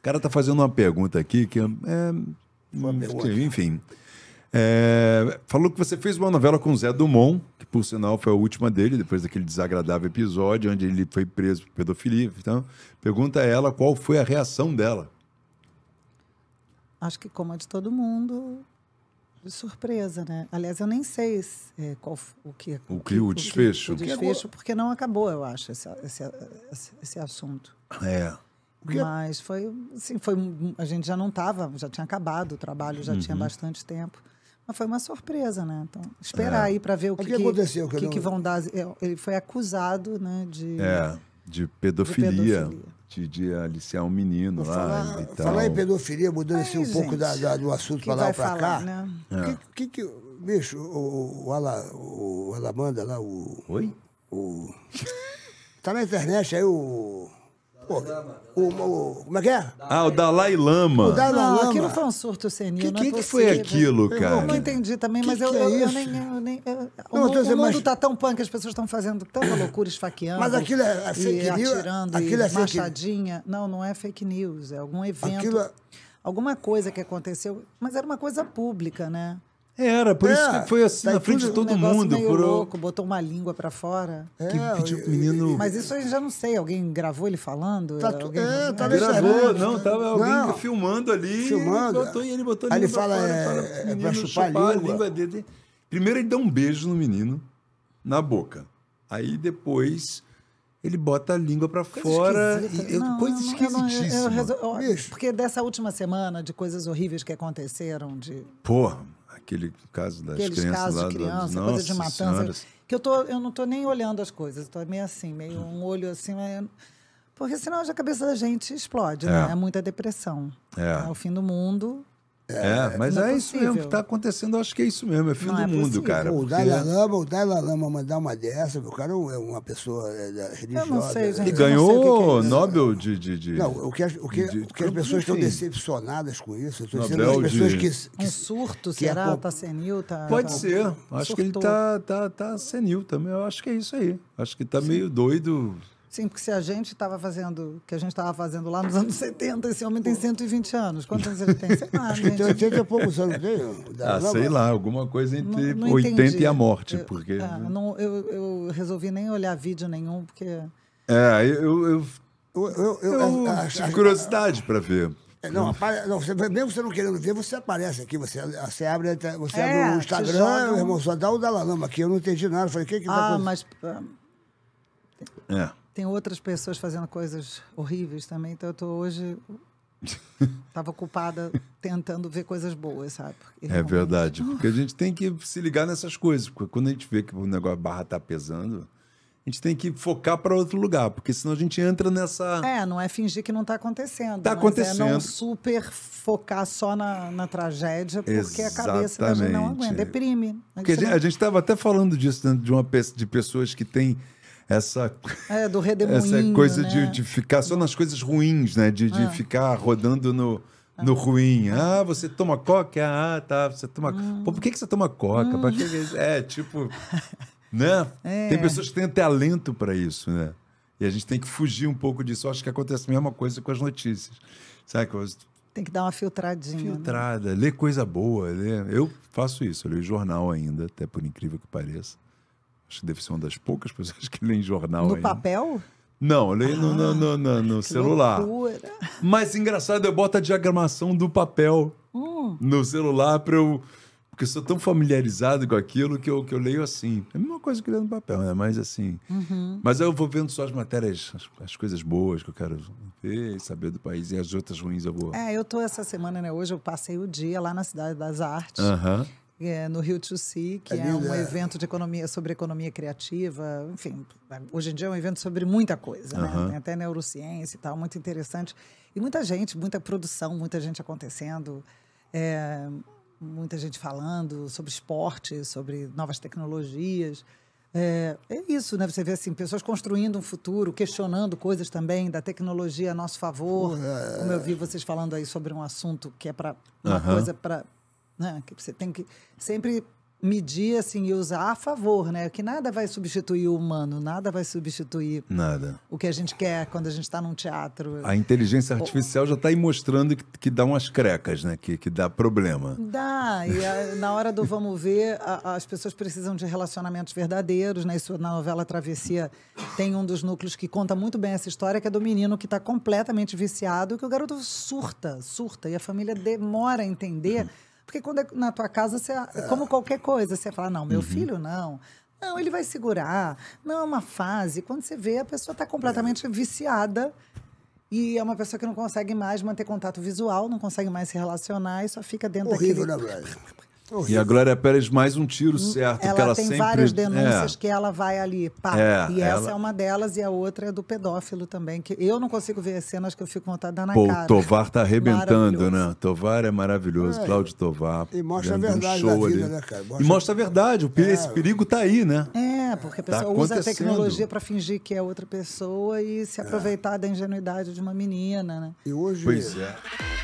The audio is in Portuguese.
O cara está fazendo uma pergunta aqui que é. Hum, enfim. É, falou que você fez uma novela com Zé Dumont, que por sinal foi a última dele, depois daquele desagradável episódio onde ele foi preso por pedofilia. Então, pergunta a ela qual foi a reação dela. Acho que, como a de todo mundo, de surpresa, né? Aliás, eu nem sei é, qual o que o que o desfecho, o, que, o desfecho, porque não acabou, eu acho, esse, esse, esse assunto. É. Mas foi, assim, foi, a gente já não estava, já tinha acabado o trabalho, já uhum. tinha bastante tempo. Mas foi uma surpresa, né? Então, esperar é. aí para ver o que, que, aconteceu. Que, que, não... que, vão dar. É, ele foi acusado, né? De, é, de pedofilia. De, pedofilia. de, de aliciar um menino Vou lá. tal. falar em pedofilia, mudando assim um gente, pouco da, da, do assunto para lá para cá. Né? É. Que, que, que, bicho, o, o, Ala, o Alamanda lá, o. Oi? O. Tá na internet aí o. Pô, o, o, como é que é? Ah, o Dalai Lama. O Dalai Lama. Não, aquilo foi um surto senil. O que, é que, que, foi aquilo, cara? Eu não entendi também, mas que eu, é eu, eu, nem. Eu nem eu, não, o, mundo, está o mundo tá tão punk, as pessoas estão fazendo tanta loucura, esfaqueando. Mas aquilo é, é fake e news. Atirando aquilo e é machadinha. Fake... Não, não é fake news. É algum evento. Aquilo... É- Alguma coisa que aconteceu. Mas era uma coisa pública, né? Era, por é, isso que é, foi assim tá na frente de todo um mundo. Meio por... louco, botou uma língua pra fora. É, que pediu menino. Mas isso aí já não sei, alguém gravou ele falando? Tá, tu... alguém... É, tá assim, ah, gravou, não, tava alguém filmando ali. Filmando. Botou, e ele botou a língua. pra fora. Aí ele fala, é, fala é chupar, chupar a língua. A língua dele. Primeiro ele dá um beijo no menino, na boca. Aí depois ele bota a língua para fora. Esquisita. E coisa esquisitíssima. Porque dessa última semana de coisas horríveis que aconteceram, de. Porra aquele caso das Aqueles crianças casos lá de criança, do... coisa de matança. Que eu, tô, eu não estou nem olhando as coisas, estou meio assim, meio um olho assim, mas... porque senão a cabeça da gente explode, né? é. né? É muita depressão. É. é o fim do mundo é, é, é, mas é, é isso mesmo que está acontecendo. Acho que é isso mesmo. É fim não do é mundo, cara. o Dalai Lama, o Dalai Lama mandar uma dessa, o cara é, é uma pessoa religiosa. Eu não sei, gente, né? e ganhou que Nobel de, de, de, Não, o que as, o que, de, o que as pessoas estão decepcionadas com isso. Estou dizendo as pessoas que, que. Um surto, que será? Está senil? Tá, Pode tá, ser. Acho surtou. que ele está tá, tá senil também. Eu acho que é isso aí. Acho que está meio doido. Sim, porque se a gente estava fazendo, que a gente estava fazendo lá nos anos 70, esse homem tem 120 anos. Quantos anos ele tem? Sei lá, gente. Tem 80 poucos anos né? Ah, sei lá, alguma coisa entre não, não 80 entendi. e a morte. Eu, porque... É, não, eu, eu resolvi nem olhar vídeo nenhum, porque... É, eu... eu, eu, eu, eu curiosidade para ver. É, não, apare... não você, mesmo você não querendo ver, você aparece aqui, você, você abre, você é, abre o Instagram, joga... meu irmão, só dá o Dalalama aqui, eu não entendi nada. Falei, o que que Ah, mas. Ah, é tem outras pessoas fazendo coisas horríveis também, então eu tô hoje Estava ocupada tentando ver coisas boas, sabe? Porque, é verdade. Porque a gente tem que se ligar nessas coisas. Porque quando a gente vê que o negócio barra tá pesando, a gente tem que focar para outro lugar. Porque senão a gente entra nessa. É, não é fingir que não está acontecendo. Está é acontecendo. É não super focar só na, na tragédia, porque Exatamente. a cabeça da gente não aguenta, é deprime. É. A gente, porque não... a gente estava até falando disso dentro de uma de pessoas que têm essa é do essa coisa né? de, de ficar só nas coisas ruins, né? De, de ah. ficar rodando no no é. ruim. Ah, você toma coca? Ah, tá. Você toma. Hum. Pô, por que, que você toma coca? Hum. Que... É, é tipo. né? É. Tem pessoas que têm talento para isso, né? E a gente tem que fugir um pouco disso. acho que acontece a mesma coisa com as notícias. Sabe? Tem que dar uma filtradinha. Né? Filtrada, né? ler coisa boa. Ler... Eu faço isso, eu leio jornal ainda, até por incrível que pareça. Acho que deve ser uma das poucas pessoas que em jornal. No ainda. papel? Não, eu leio ah, no, no, no, no ah, celular. Loucura. Mas engraçado, eu boto a diagramação do papel hum. no celular para eu. Porque eu sou tão familiarizado com aquilo que eu, que eu leio assim. É a mesma coisa que ler no papel, né? Mas assim. Uhum. Mas eu vou vendo só as matérias, as, as, coisas boas que eu quero ver e saber do país. E as outras ruins eu vou. É, eu tô essa semana, né? Hoje eu passei o dia lá na Cidade das Artes. Aham. Uhum é, no Rio to Sea, que é, é um né? evento de economia sobre economia criativa. Enfim, hoje em dia é um evento sobre muita coisa, uhum. né? Tem até neurociência e tal, muito interessante. E muita gente, muita produção, muita gente acontecendo. É, muita gente falando sobre esporte, sobre novas tecnologias. É, é, isso, né? Você vê assim, pessoas construindo um futuro, questionando coisas também da tecnologia a nosso favor. É. Como eu vi vocês falando aí sobre um assunto que é para uma coisa para né? Que você tem que sempre medir assim e usar a favor, né? Que nada vai substituir o humano, nada vai substituir nada. o que a gente quer quando a gente está num teatro. A inteligência artificial já está aí mostrando que, que, dá umas crecas, né? Que, que dá problema. Dá, e a, na hora do vamos ver, a, as pessoas precisam de relacionamentos verdadeiros, né? Isso na novela Travessia tem um dos núcleos que conta muito bem essa história, que é do menino que está completamente viciado, que o garoto surta, surta, e a família demora a entender. Uhum porque quando é na tua casa, você, é como qualquer coisa, você fala, não, meu uhum. filho não. Não, ele vai segurar. Não, é uma fase. Quando você vê, a pessoa está completamente viciada e é uma pessoa que não consegue mais manter contato visual, não consegue mais se relacionar e só fica dentro Horrível, daquele... Horrível, né, Horrível. E a Glória Pérez mais um tiro hum, certo ela que ela tem sempre... várias é. denúncias é. que ela vai ali, pá. É, e ela... essa é uma delas e a outra é do pedófilo também, que eu não consigo ver as cenas que eu fico montada na Pô, cara. O Tovar tá arrebentando, né? Tovar é maravilhoso, é, Cláudio Tovar. E mostra a verdade um da vida, ali. né, cara? Mostra e mostra a verdade, o, é. esse perigo tá aí, né? É, porque a tá pessoa tá usa a tecnologia para fingir que é outra pessoa e se é. aproveitar da ingenuidade de uma menina, né? E hoje Pois é.